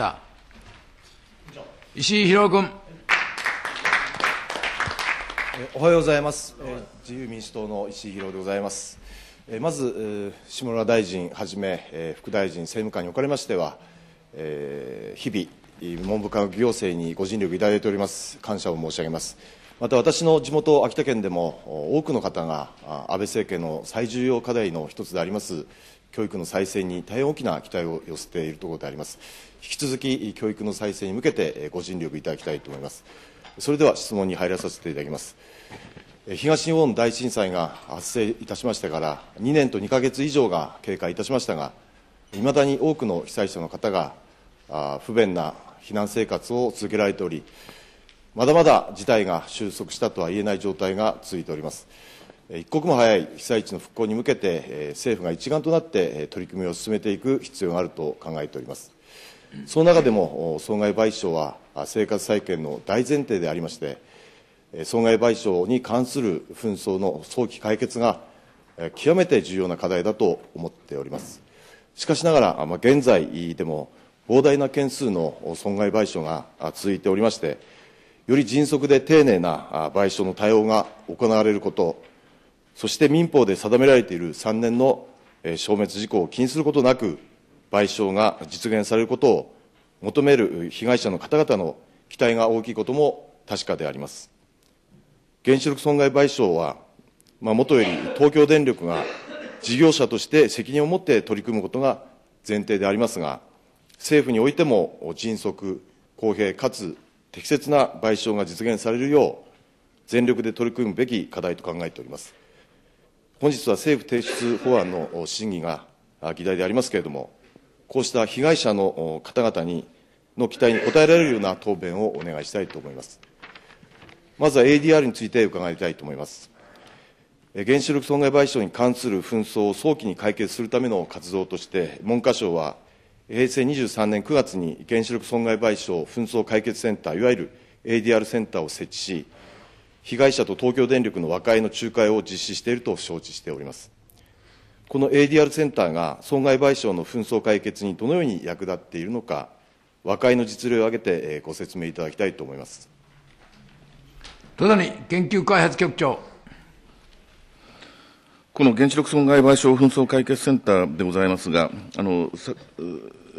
。石井博君。おはようございます。自由民主党の石井博でございます。まず、下村大臣はじめ、副大臣、政務官におかれましては、日々、文部科学行政にご尽力いただいております、感謝を申し上げます。また私の地元、秋田県でも多くの方が安倍政権の最重要課題の一つであります教育の再生に大変大きな期待を寄せているところであります。引き続き教育の再生に向けてご尽力いただきたいと思います。それでは質問に入らさせていただきます。東日本大震災が発生いたしましたから、2年と2か月以上が経過いたしましたが、いまだに多くの被災者の方が不便な避難生活を続けられており、まだまだ事態が収束したとは言えない状態が続いております。一刻も早い被災地の復興に向けて、政府が一丸となって取り組みを進めていく必要があると考えております。その中でも、損害賠償は生活再建の大前提でありまして、損害賠償に関する紛争の早期解決が極めて重要な課題だと思っております。しかしながら、現在でも膨大な件数の損害賠償が続いておりまして、より迅速で丁寧な賠償の対応が行われること、そして民法で定められている3年の消滅事項を気にすることなく、賠償が実現されることを求める被害者の方々の期待が大きいことも確かであります。原子力損害賠償は、まあ、もとより東京電力が事業者として責任を持って取り組むことが前提でありますが、政府においても迅速、公平かつ適切な賠償が実現されるよう、全力で取り組むべき課題と考えております。本日は政府提出法案の審議が議題でありますけれども、こうした被害者の方々にの期待に応えられるような答弁をお願いしたいと思います。まずは ADR について伺いたいと思います。原子力損害賠償に関する紛争を早期に解決するための活動として、文科省は平成23年9月に原子力損害賠償紛争解決センター、いわゆる ADR センターを設置し、被害者と東京電力の和解の仲介を実施していると承知しております。この ADR センターが損害賠償の紛争解決にどのように役立っているのか、和解の実例を挙げてご説明いただきたいと思います。戸谷研究開発局長。この原子力損害賠償紛争解決センターでございますが、あの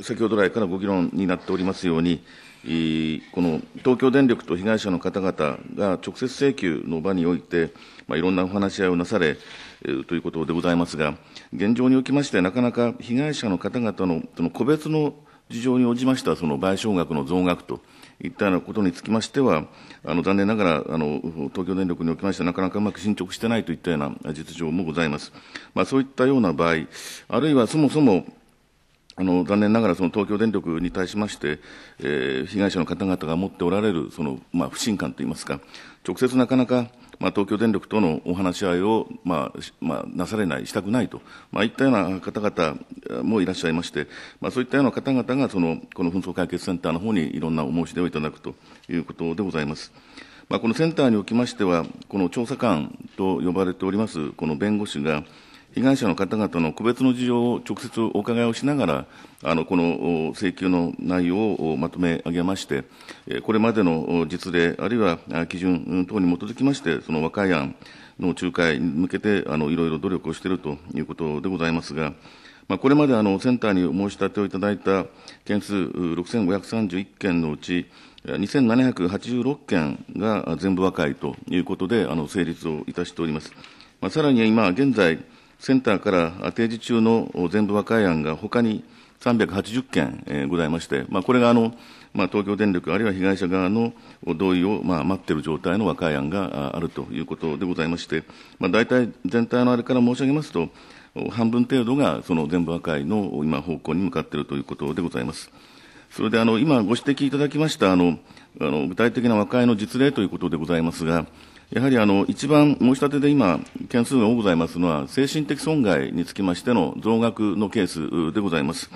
先ほど来からご議論になっておりますように、この東京電力と被害者の方々が直接請求の場において、まあ、いろんなお話し合いをなされ、えということでございますが、現状におきまして、なかなか被害者の方々のその個別の事情に応じましたその賠償額の増額といったようなことにつきましては、あの残念ながらあの東京電力におきましては、なかなかうまく進捗してないといったような実情もございます。まあ、そういったような場合、あるいはそもそもあの残念ながらその東京電力に対しまして、えー、被害者の方々が持っておられるその、まあ、不信感といいますか、直接なかなか、まあ、東京電力とのお話し合いを、まあまあ、なされない、したくないと、まあ、いったような方々もいらっしゃいまして、まあ、そういったような方々がその、この紛争解決センターの方にいろんなお申し出をいただくということでございます。まあ、このセンターにおきましては、この調査官と呼ばれております、この弁護士が、被害者の方々の個別の事情を直接お伺いをしながら、あのこの請求の内容をまとめ上げまして、これまでの実例、あるいは基準等に基づきまして、その和解案の仲介に向けて、あのいろいろ努力をしているということでございますが、まあ、これまであのセンターに申し立てをいただいた件数6531件のうち、2786件が全部和解ということで、あの成立をいたしております。まあ、さらに今現在センターから提示中の全部和解案がほかに380件、えございまして、まあ、これがあの、まあ、東京電力、あるいは被害者側の同意を、まあ、待っている状態の和解案があるということでございまして、まあ、大体全体のあれから申し上げますと、半分程度がその全部和解の今、方向に向かっているということでございます。それであの今、ご指摘いただきましたあのあの具体的な和解の実例ということでございますが、やはりあの一番申し立てで今、件数が多くございますのは、精神的損害につきましての増額のケースでございます。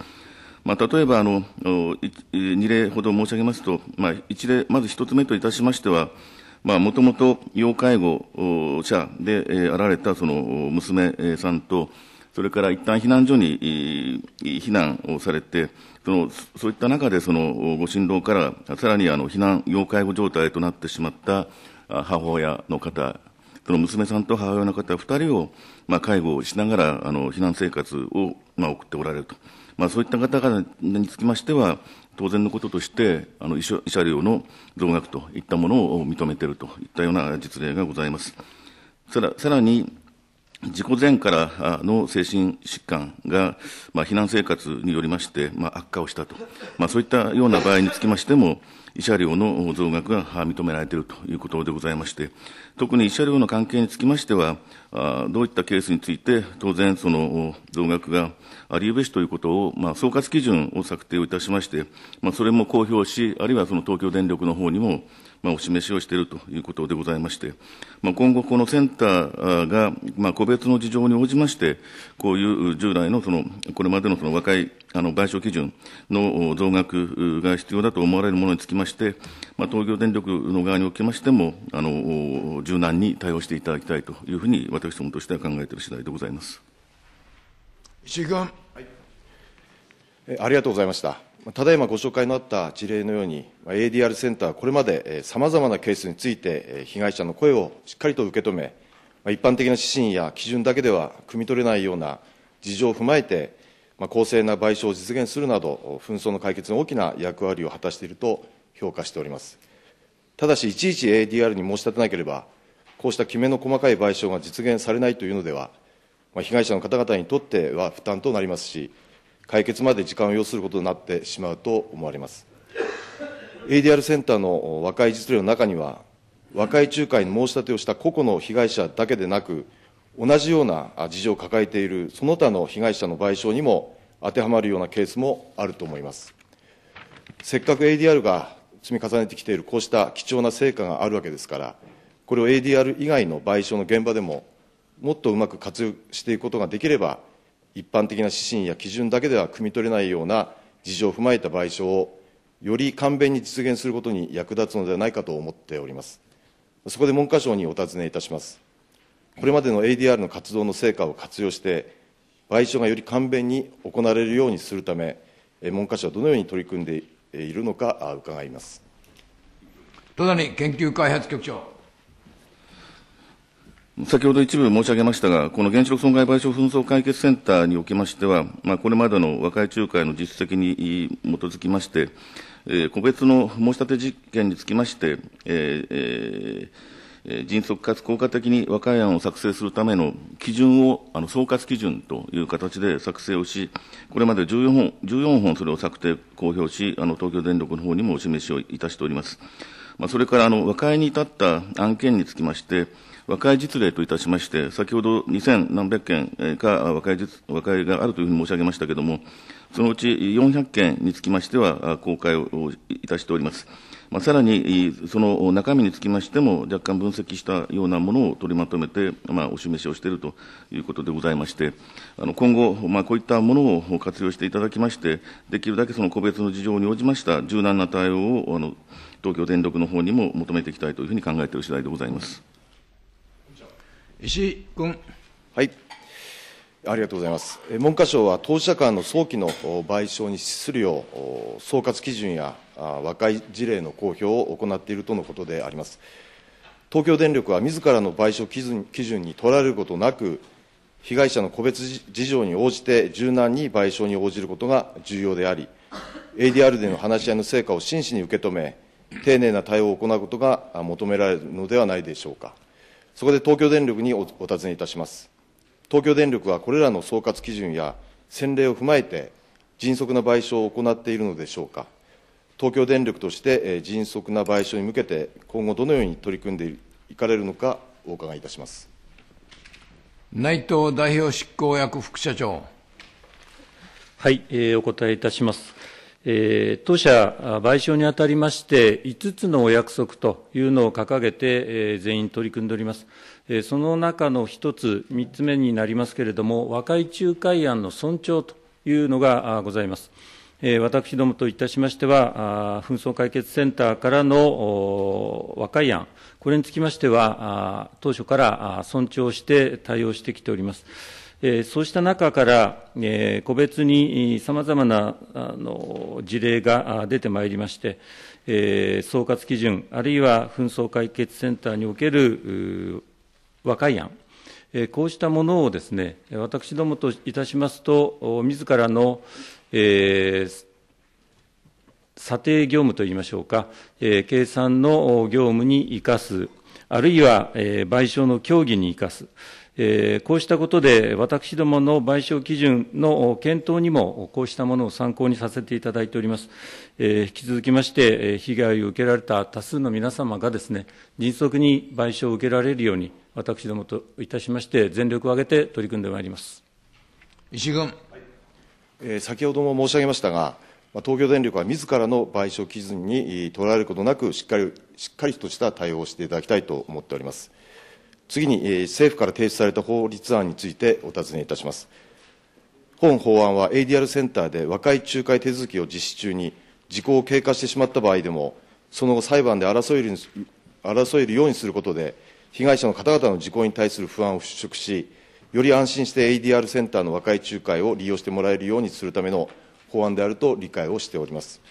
まあ、例えばあの、2例ほど申し上げますと、まあ、一例まず1つ目といたしましては、もともと要介護者で、あられたその娘さんと、それから一旦避難所に避難をされて、そのそういった中でそのご心労からさらにあの避難要介護状態となってしまった母親の方、その娘さんと母親の方2人を、まあ、介護をしながらあの避難生活を、まあ、送っておられると、まあ、そういった方々につきましては、当然のこととして、あの慰謝慰謝料の増額といったものを認めているといったような実例がございます。さらさらに事故前からの精神疾患が、まあ、避難生活によりまして、まあ、悪化をしたと、まあ、そういったような場合につきましても、慰謝料の増額が認められているということでございまして、特に慰謝料の関係につきましては、どういったケースについて、当然、その増額がありうべしということを、まあ、総括基準を策定をいたしまして、まあ、それも公表し、あるいはその東京電力の方にもまあ、お示しをしているということでございまして、まあ、今後、このセンターが、まあ、個別の事情に応じまして、こういう従来のそのこれまでのその和解、あの賠償基準の増額が必要だと思われるものにつきまして、まあ、東京電力の側におきましても、あの柔軟に対応していただきたいというふうに、私どもとしては考えている次第でございます。石井君、はい、ありがとうございました。ただいまご紹介のあった事例のように、ADR センターはこれまでさまざまなケースについて、被害者の声をしっかりと受け止め、一般的な指針や基準だけでは汲み取れないような事情を踏まえて、公正な賠償を実現するなど、紛争の解決に大きな役割を果たしていると評価しております。ただし、いちいち ADR に申し立てなければ、こうしたきめの細かい賠償が実現されないというのでは、被害者の方々にとっては負担となりますし、解決まで時間を要することになってしまうと思われます。ADR センターの和解実例の中には、和解仲介に申し立てをした個々の被害者だけでなく、同じような事情を抱えているその他の被害者の賠償にも当てはまるようなケースもあると思います。せっかく ADR が積み重ねてきているこうした貴重な成果があるわけですから、これを ADR 以外の賠償の現場でも、もっとうまく活用していくことができれば、一般的な指針や基準だけでは汲み取れないような事情を踏まえた賠償をより簡便に実現することに役立つのではないかと思っております。そこで文科省にお尋ねいたします。これまでの ADR の活動の成果を活用して、賠償がより簡便に行われるようにするため、文科省はどのように取り組んでいるのか伺います。戸谷研究開発局長。先ほど一部申し上げましたが、この原子力損害賠償紛争解決センターにおきましては、まあ、これまでの和解仲介の実績に基づきまして、えー、個別の申し立て事件につきまして、えーえー、迅速かつ効果的に和解案を作成するための基準を、あの総括基準という形で作成をし、これまで14本 ,14 本それを策定、公表し、あの東京電力の方にもお示しをいたしております。まあ、それからあの和解に至った案件につきまして、和解実例といたしまして、先ほど2000何百件か和解実和解があるというふうに申し上げましたけれども、そのうち400件につきましては、公開をいたしております。まあ、さらに、その中身につきましても、若干分析したようなものを取りまとめて、まあ、お示しをしているということでございまして、あの今後、まあ、こういったものを活用していただきまして、できるだけその個別の事情に応じました柔軟な対応を、あの東京電力の方にも求めていきたいというふうに考えている次第でございます。石井君。はい。ありがとうございます。文科省は当事者間の早期の賠償に資するよう、総括基準や和解事例の公表を行っているとのことであります。東京電力は自らの賠償基準基準に取られることなく、被害者の個別事情に応じて柔軟に賠償に応じることが重要であり、ADR での話し合いの成果を真摯に受け止め、丁寧な対応を行うことが求められるのではないでしょうか。そこで東京電力にお尋ねいたします。東京電力はこれらの総括基準や先例を踏まえて、迅速な賠償を行っているのでしょうか。東京電力として迅速な賠償に向けて、今後どのように取り組んでいかれるのか、お伺いいたします。内藤代表執行役副社長。はい、えー、お答えいたします。えー、当社賠償にあたりまして、5つのお約束というのを掲げて、えー、全員取り組んでおります。えー、その中の1つ、3つ目になりますけれども、和解仲介案の尊重というのがございます。えー、私どもといたしましては、紛争解決センターからの和解案、これにつきましては、当初から尊重して対応してきております。そうした中から、個別にさまざまな事例が出てまいりまして、総括基準、あるいは紛争解決センターにおける和解案、こうしたものをですね、私どもといたしますと、自らの、えー、査定業務といいましょうか、えー、計算の業務に生かす、あるいは、えー、賠償の協議に生かす、えこうしたことで、私どもの賠償基準の検討にも、こうしたものを参考にさせていただいております。え引き続きまして、被害を受けられた多数の皆様がですね、迅速に賠償を受けられるように、私どもといたしまして、全力を挙げて取り組んでまいります。石井君。え先ほども申し上げましたが、東京電力は自らの賠償基準にとらえれることなくしっかり、しっかりとした対応をしていただきたいと思っております。次に政府から提出された法律案についてお尋ねいたします。本法案は ADR センターで和解仲介手続きを実施中に、時効を経過してしまった場合でも、その後、裁判で争える争えるようにすることで、被害者の方々の時効に対する不安を払拭し、より安心して ADR センターの和解仲介を利用してもらえるようにするための法案であると理解をしております。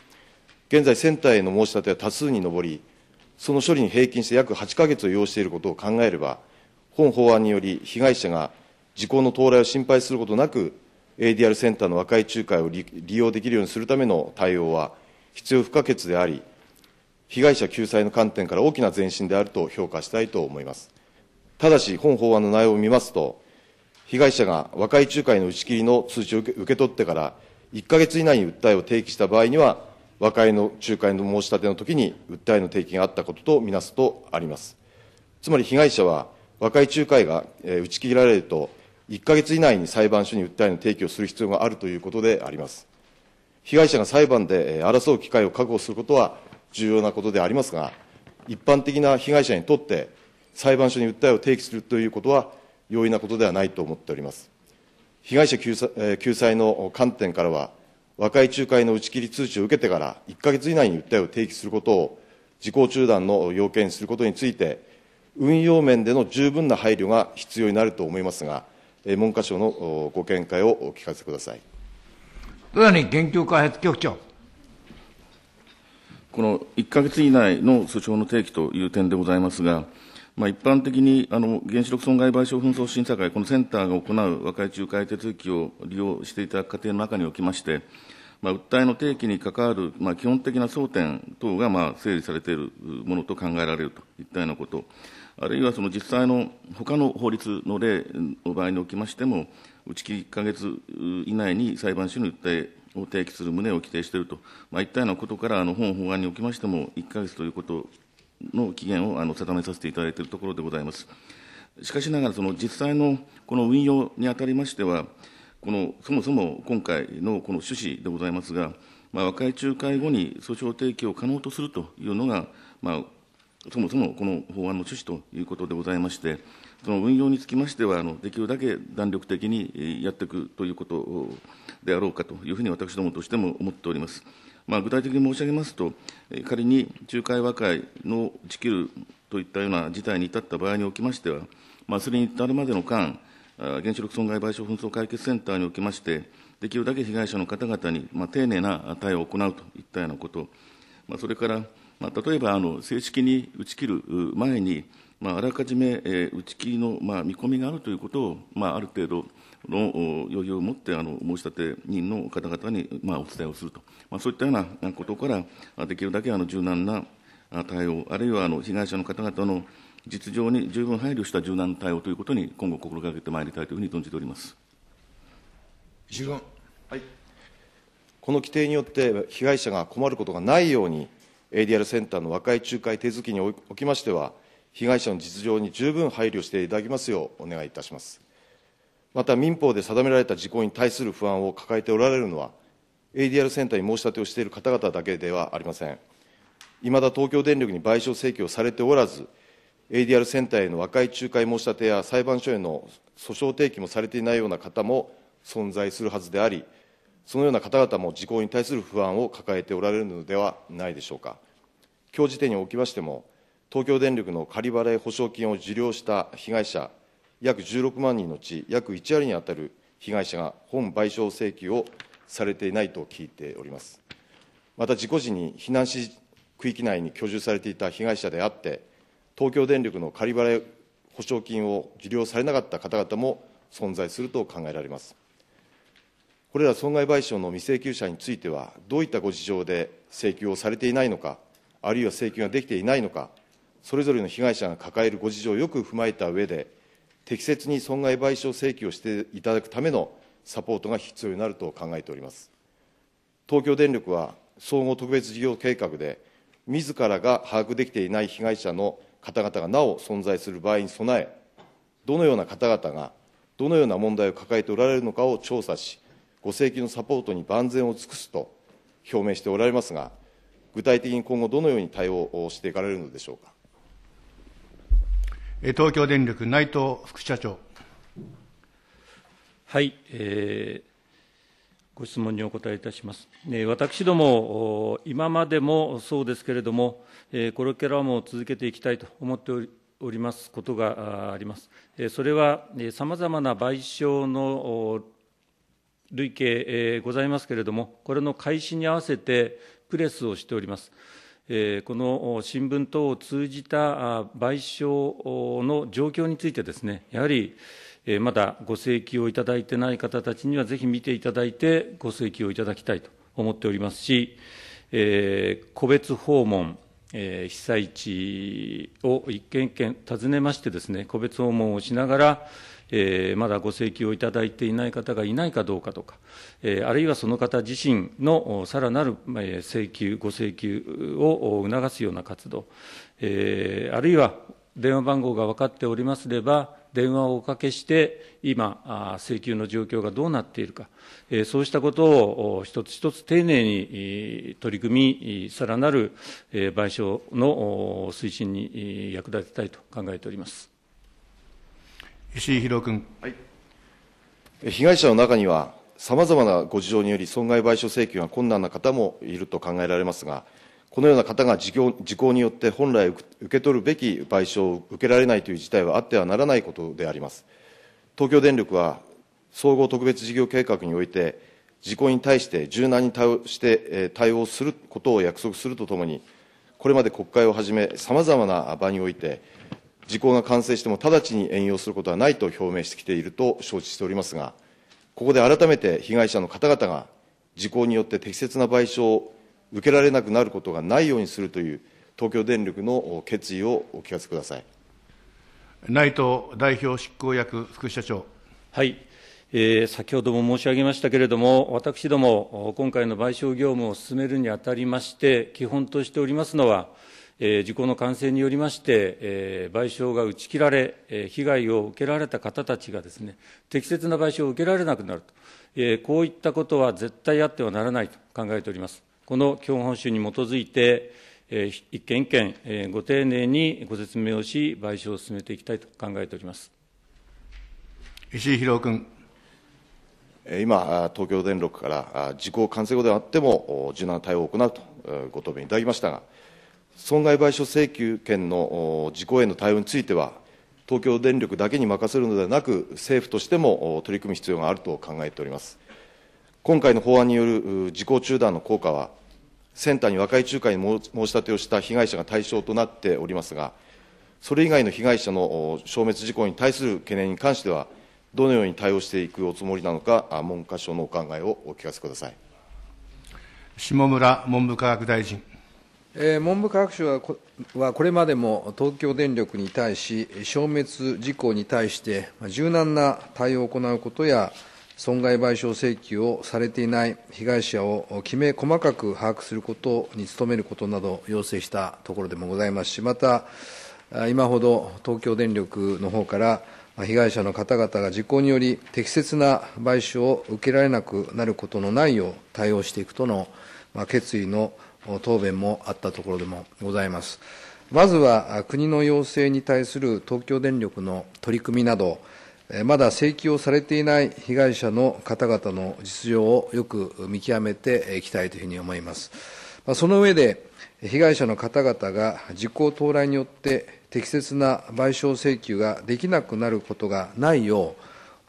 現在、センターへの申し立ては多数に上り、その処理に平均して約8か月を要していることを考えれば、本法案により被害者が時効の到来を心配することなく、ADR センターの和解仲介を利用できるようにするための対応は必要不可欠であり、被害者救済の観点から大きな前進であると評価したいと思います。ただし、本法案の内容を見ますと、被害者が和解仲介の打ち切りの通知を受け取ってから1か月以内に訴えを提起した場合には、和解の仲介の申し立ての時に訴えの提起があったこととみなすとあります。つまり被害者は和解仲介が打ち切られると、1ヶ月以内に裁判所に訴えの提起をする必要があるということであります。被害者が裁判で争う機会を確保することは重要なことでありますが、一般的な被害者にとって、裁判所に訴えを提起するということは容易なことではないと思っております。被害者救済の観点からは、和解仲介の打ち切り通知を受けてから1か月以内に訴えを提起することを時効中断の要件にすることについて、運用面での十分な配慮が必要になると思いますが、文科省のご見解をお聞かせください。小谷研究開発局長。この1か月以内の訴訟の提起という点でございますが、まあ、一般的にあの原子力損害賠償紛争審査会、このセンターが行う和解仲介手続きを利用していた過程の中におきまして、まあ、訴えの提起に関わる、まあ、基本的な争点等が、まあ、整理されているものと考えられるといったようなこと、あるいはその実際の他の法律の例の場合におきましても、打ち1か月以内に裁判所に訴えを提起する旨を規定していると、まあ、いったようなことから、あの本法案におきましても、1か月ということの期限をあの定めさせていただいているところでございます。しかしながら、その実際のこの運用にあたりましては、このそもそも今回のこの趣旨でございますが、まあ、和解仲介後に訴訟提起を可能とするというのが、まあ、そもそもこの法案の趣旨ということでございまして、その運用につきましては、あのできるだけ弾力的にやっていくということであろうかというふうに私どもとしても思っております。具体的に申し上げますと、仮に仲介和解の打ち切るといったような事態に至った場合におきましては、それに至るまでの間、原子力損害賠償紛争解決センターにおきまして、できるだけ被害者の方々に丁寧な対応を行うといったようなこと、それから、例えば正式に打ち切る前に、まあ、あらかじめ、えー、打ち切りの、まあ、見込みがあるということを、まあ、ある程度の余裕を持ってあの申し立て人の方々に、まあ、お伝えをすると、まあ、そういったようなことから、できるだけあの柔軟な対応、あるいはあの被害者の方々の実情に十分配慮した柔軟な対応ということに、今後、心がけてまいりたいというふうに存じております。石君、はい、この規定によって、被害者が困ることがないように、ADR センターの和解仲介手続きにおきましては、被害者の実情に十分配慮していただきますようお願いいたします。また民法で定められた事項に対する不安を抱えておられるのは、ADR センターに申し立てをしている方々だけではありません。いまだ東京電力に賠償請求をされておらず、ADR センターへの和解仲介申し立てや裁判所への訴訟提起もされていないような方も存在するはずであり、そのような方々も事項に対する不安を抱えておられるのではないでしょうか。今日時点におきましても、東京電力の仮払い保証金を受領した被害者約16万人のうち、約1割に当たる被害者が本賠償請求をされていないと聞いております。また事故時に避難指示区域内に居住されていた被害者であって、東京電力の仮払い保証金を受領されなかった方々も存在すると考えられます。これら損害賠償の未請求者については、どういったご事情で請求をされていないのか、あるいは請求ができていないのか、それぞれの被害者が抱えるご事情をよく踏まえた上で、適切に損害賠償請求をしていただくためのサポートが必要になると考えております。東京電力は総合特別事業計画で、自らが把握できていない被害者の方々がなお存在する場合に備え、どのような方々がどのような問題を抱えておられるのかを調査し、ご請求のサポートに万全を尽くすと表明しておられますが、具体的に今後、どのように対応をしていかれるのでしょうか。東京電力、内藤副社長。はい、えー、ご質問にお答えいたします。私ども、今までもそうですけれども、これからも続けていきたいと思っておりますことがあります。それは、さまざまな賠償の累計ございますけれども、これの開始に合わせてプレスをしております。この新聞等を通じた賠償の状況についてですね、やはりまだご請求をいただいてない方たちには、ぜひ見ていただいて、ご請求をいただきたいと思っておりますし、個別訪問、被災地を一軒一軒訪ねましてですね、個別訪問をしながら、えー、まだご請求をいただいていない方がいないかどうかとか、えー、あるいはその方自身のさらなる請求、ご請求を促すような活動、えー、あるいは電話番号が分かっておりますれば、電話をおかけして、今、請求の状況がどうなっているか、そうしたことを一つ一つ丁寧に取り組み、さらなる賠償の推進に役立てたいと考えております。石井宏君。はい、被害者の中には、さまざまなご事情により損害賠償請求が困難な方もいると考えられますが、このような方が事業事項によって本来受け取るべき賠償を受けられないという事態はあってはならないことであります。東京電力は総合特別事業計画において、事故に対して柔軟に対応して対応することを約束するとともに、これまで国会をはじめ、さまざまな場において、時効が完成しても直ちに援用することはないと表明してきていると承知しておりますが、ここで改めて被害者の方々が、時効によって適切な賠償を受けられなくなることがないようにするという、東京電力の決意をお聞かせください内藤代表執行役副社長。はいえー、先ほども申し上げましたけれども、私ども、今回の賠償業務を進めるにあたりまして、基本としておりますのは、え事故の感染によりまして、え賠償が打ち切られ、え被害を受けられた方たちがですね、適切な賠償を受けられなくなると、えこういったことは絶対あってはならないと考えております。この基本報酬に基づいて、え一件一件、えご丁寧にご説明をし、賠償を進めていきたいと考えております。石井博君。今、東京電力から事故完成後であっても柔軟な対応を行うとご答弁いただきましたが、損害賠償請求権の事項への対応については、東京電力だけに任せるのではなく、政府としても取り組む必要があると考えております。今回の法案による事項中断の効果は、センターに和解仲介に申し立てをした被害者が対象となっておりますが、それ以外の被害者の消滅事項に対する懸念に関しては、どのように対応していくおつもりなのか、文科省のお考えをお聞かせください下村文部科学大臣。文部科学省はこれまでも東京電力に対し、消滅事項に対して柔軟な対応を行うことや、損害賠償請求をされていない被害者をきめ細かく把握することに努めることなど要請したところでもございますし、また、今ほど東京電力の方から、被害者の方々が事故により適切な賠償を受けられなくなることのないよう対応していくとの決意の答弁もあったところでもございます。まずは国の要請に対する東京電力の取り組みなど、まだ請求をされていない被害者の方々の実情をよく見極めていきたいというふうに思います。その上で、被害者の方々が時効到来によって適切な賠償請求ができなくなることがないよ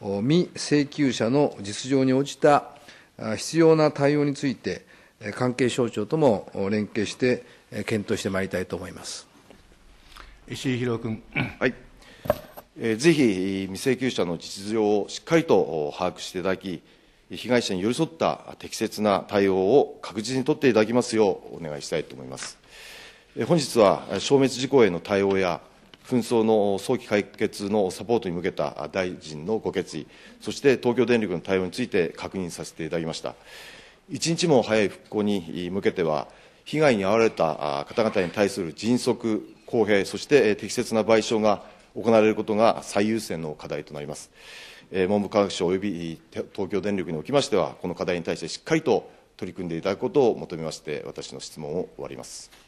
う、未請求者の実情に応じた必要な対応について、関係省庁とも連携して検討してまいりたいと思います石井宏君。はいぜひ未請求者の実情をしっかりと把握していただき、被害者に寄り添った適切な対応を確実に取っていただきますようお願いしたいと思います。本日は消滅事故への対応や紛争の早期解決のサポートに向けた大臣のご決意、そして東京電力の対応について確認させていただきました。一日も早い復興に向けては、被害に遭われた方々に対する迅速、公平、そして適切な賠償が行われることが最優先の課題となります。文部科学省及び東京電力におきましては、この課題に対してしっかりと取り組んでいただくことを求めまして、私の質問を終わります。